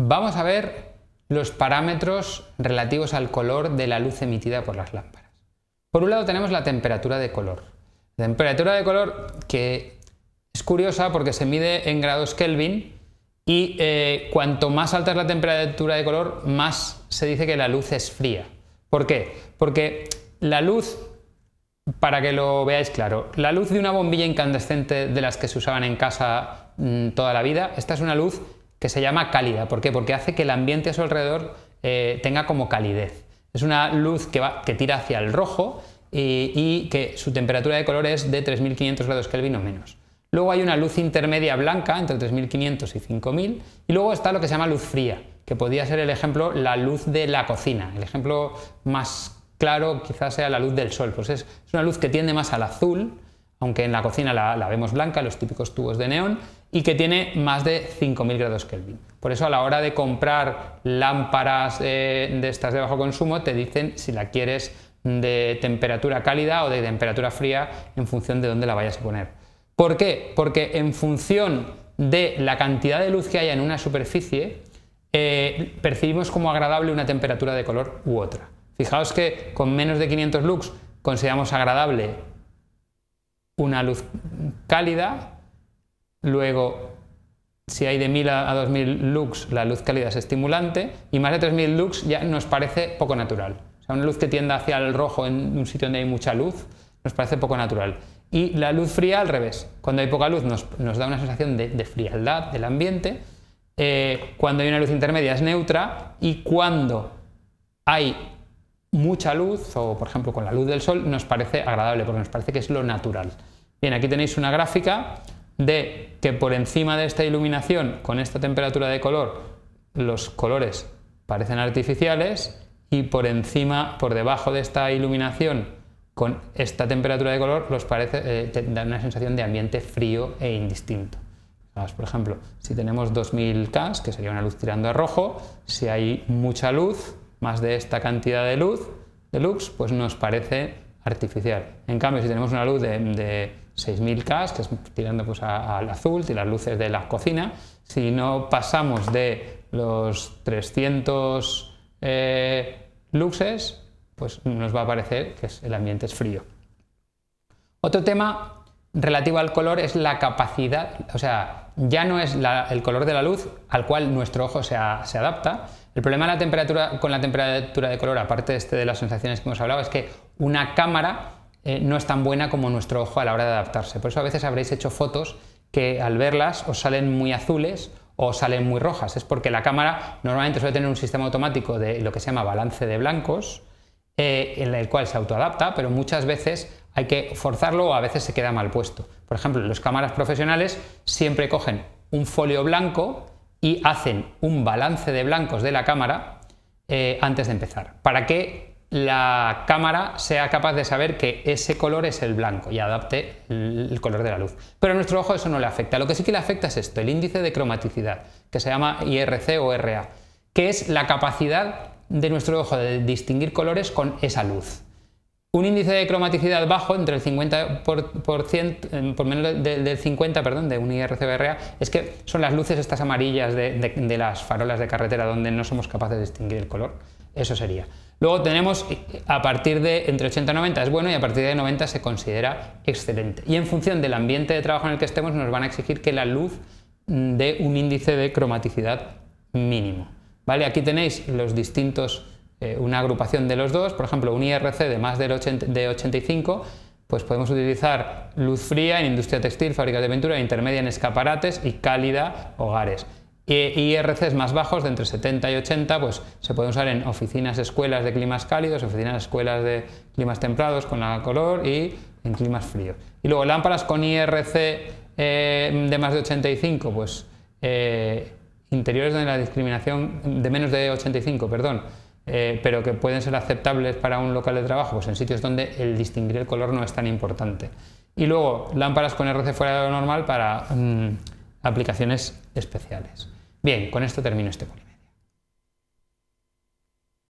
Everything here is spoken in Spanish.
Vamos a ver los parámetros relativos al color de la luz emitida por las lámparas. Por un lado tenemos la temperatura de color. La temperatura de color que es curiosa porque se mide en grados Kelvin y eh, cuanto más alta es la temperatura de color, más se dice que la luz es fría. ¿Por qué? Porque la luz, para que lo veáis claro, la luz de una bombilla incandescente de las que se usaban en casa mm, toda la vida, esta es una luz que se llama cálida. ¿Por qué? Porque hace que el ambiente a su alrededor eh, tenga como calidez. Es una luz que, tira hacia el rojo y, que su temperatura de color es de 3.500 grados Kelvin o menos. Luego hay una luz intermedia blanca entre 3.500 y 5.000 y luego está lo que se llama luz fría, que podría ser el ejemplo la luz de la cocina. El ejemplo más claro quizás sea la luz del sol, pues es, una luz que tiende más al azul, aunque en la cocina la vemos blanca, los típicos tubos de neón, y que tiene más de 5.000 grados Kelvin. Por eso a la hora de comprar lámparas eh, de estas de bajo consumo te dicen si la quieres de temperatura cálida o de temperatura fría en función de dónde la vayas a poner. ¿Por qué? Porque en función de la cantidad de luz que haya en una superficie, eh, percibimos como agradable una temperatura de color u otra. Fijaos que con menos de 500 lux consideramos agradable una luz cálida, Luego, si hay de 1000 a 2000 lux, la luz cálida es estimulante y más de 3000 lux ya nos parece poco natural. O sea, una luz que tienda hacia el rojo en un sitio donde hay mucha luz nos parece poco natural. Y la luz fría al revés. Cuando hay poca luz nos, da una sensación de, frialdad del ambiente. Eh, cuando hay una luz intermedia es neutra y cuando hay mucha luz o por ejemplo con la luz del sol nos parece agradable porque nos parece que es lo natural. Bien, aquí tenéis una gráfica de que por encima de esta iluminación, con esta temperatura de color, los colores parecen artificiales y por encima, por debajo de esta iluminación, con esta temperatura de color, los parece, eh, da una sensación de ambiente frío e indistinto. Por ejemplo, si tenemos 2000 K, que sería una luz tirando a rojo, si hay mucha luz, más de esta cantidad de luz, de lux, pues nos parece artificial. En cambio, si tenemos una luz de, 6000 K, que es tirando pues, al azul, y las luces de la cocina, si no pasamos de los 300 luces, eh, luxes, pues nos va a parecer que el ambiente es frío. Otro tema relativo al color es la capacidad, o sea, ya no es el color de la luz al cual nuestro ojo se, adapta. El problema con la temperatura de color, aparte este de las sensaciones que hemos hablado, es que una cámara eh, no es tan buena como nuestro ojo a la hora de adaptarse. Por eso a veces habréis hecho fotos que al verlas os salen muy azules o salen muy rojas. Es porque la cámara normalmente suele tener un sistema automático de lo que se llama balance de blancos, eh, en el cual se autoadapta, pero muchas veces hay que forzarlo o a veces se queda mal puesto. Por ejemplo, las cámaras profesionales siempre cogen un folio blanco y hacen un balance de blancos de la cámara eh, antes de empezar, para que la cámara sea capaz de saber que ese color es el blanco y adapte el color de la luz. Pero a nuestro ojo eso no le afecta. Lo que sí que le afecta es esto, el índice de cromaticidad, que se llama IRC o RA, que es la capacidad de nuestro ojo de distinguir colores con esa luz. Un índice de cromaticidad bajo, entre el 50 eh, por, menos del 50, perdón, de un IRC o es que son las luces estas amarillas de las farolas de carretera donde no somos capaces de distinguir el color. Eso sería. Luego tenemos a partir de entre 80 y 90 es bueno y a partir de 90 se considera excelente. Y en función del ambiente de trabajo en el que estemos nos van a exigir que la luz mm, dé un índice de cromaticidad mínimo. ¿Vale? Aquí tenéis los distintos, eh, una agrupación de los dos, por ejemplo un IRC de más del de 85, pues podemos utilizar luz fría en industria textil, fábricas de pintura, intermedia en escaparates y cálida hogares. IRCs más bajos, de entre 70 y 80, pues se pueden usar en oficinas, escuelas de climas cálidos, oficinas, escuelas de climas templados con la color y en climas fríos. Y luego lámparas con IRC eh, de más de 85, pues eh, interiores donde la discriminación de menos de 85, perdón, eh, pero que pueden ser aceptables para un local de trabajo, pues en sitios donde el distinguir el color no es tan importante. Y luego lámparas con IRC fuera de lo normal para mm, aplicaciones especiales. Bien, con esto termino este punto.